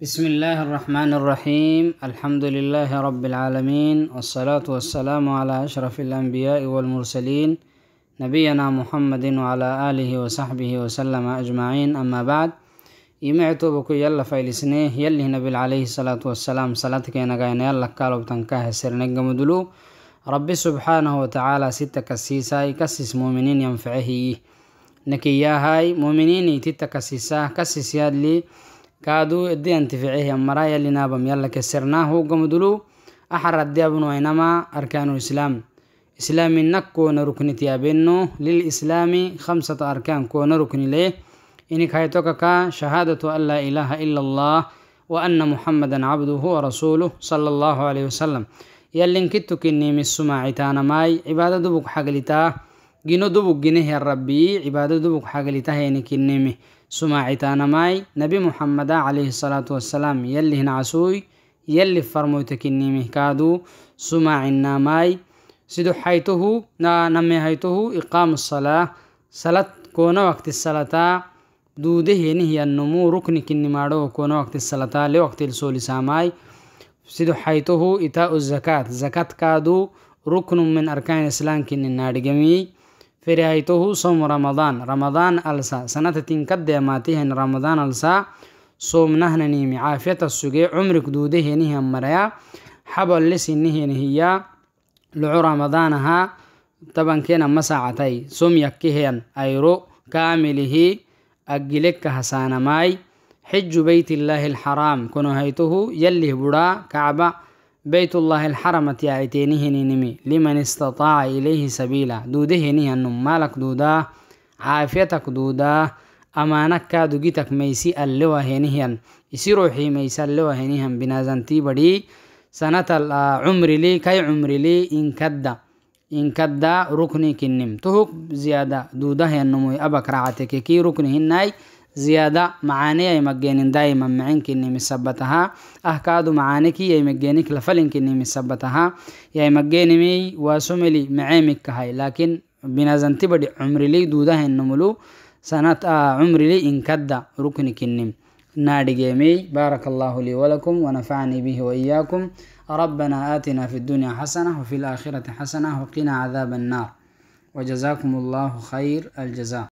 بسم الله الرحمن الرحيم الحمد لله رب العالمين والصلاة والسلام على أشرف الأنبياء والمرسلين نبينا محمد وعلى آله وصحبه وسلم أجمعين أما بعد يمعتو بكو يلا فايلسنيه يلي نبي عليه الصلاة والسلام صلاتك ينقاين يلا كالو بتنكاه سرنق مدلو ربي سبحانه وتعالى ستة كسيسا يكسس مؤمنين ينفعه نكياهاي مؤمنين تتكسيسا كسيس يدلي كادو ادي انتفعيه مرايا اللي نابم يلا كسرناه قمدلو أحر الديابن وينما أركان الإسلام إسلام نكو نركن تيابنو للإسلام خمسة أركان كو نركن ليه إنك كا شهادة أن لا إله إلا الله وأن محمدا عبده ورسوله صلى الله عليه وسلم يلا انكتو كني من ماي عبادة بك حقلتاه جنو دبوك جنه يا ربي عبادة دبوك حاجة لتهيني كنمي سماعتانا ماي نبي محمد عليه الصلاة والسلام يلي هنا عسوي يلي فرموت كنمي كادو سماعنا ماي سيدو حيته نا نمي حيته إقام الصلاة صلاة كون وقت الصلاة دوده هي النمو ركن كنمارو كون وقت الصلاة لوقت السول ساماي سيدو حيته إتاء الزكاة زكاة كادو ركن من أركان الإسلام كني نارجمي فرأيته صوم رمضان رمضان ألسا سنة تنكد يماتيهن رمضان ألسا صوم نهن نيمي عافية السجي عمرك دوده نهي مريا حبل لسي نهي نهي لعو رمضانها طبعا كينا مساعتي صوم يكيهن أيرو كامله أجلك هسانا ماي حج بيت الله الحرام كنو هيته يلي بدا كعبة بيت الله الحرم تيايتينه نينمي لمن استطاع إليه سبيلا دوده نيهنم مالك دودا عافيتك دودا أمانك كادوجيتك ميسي اللوا هنيهن يسي روحي ميسي اللوا هنيهن بنازنتي بدي سنة عمري لي كي عمري لي إن كدا إن كدا ركني كنم تهوك زيادة دوده النمو أبك رعتك كي ركني هناي زيادة معاني أي مجانين دايما معينك إني مثبتها أحكاد أه معانيك يا مجانيك لفلنك إني مثبتها يا مجاني مي وسملي معامك هاي لكن بنازن تبدي عمري لي دوده النملو سنة آه، عمري لي إن كدا ركنك النم نادي جيمي بارك الله لي ولكم ونفعني به وإياكم ربنا آتنا في الدنيا حسنة وفي الآخرة حسنة وقنا عذاب النار وجزاكم الله خير الجزاء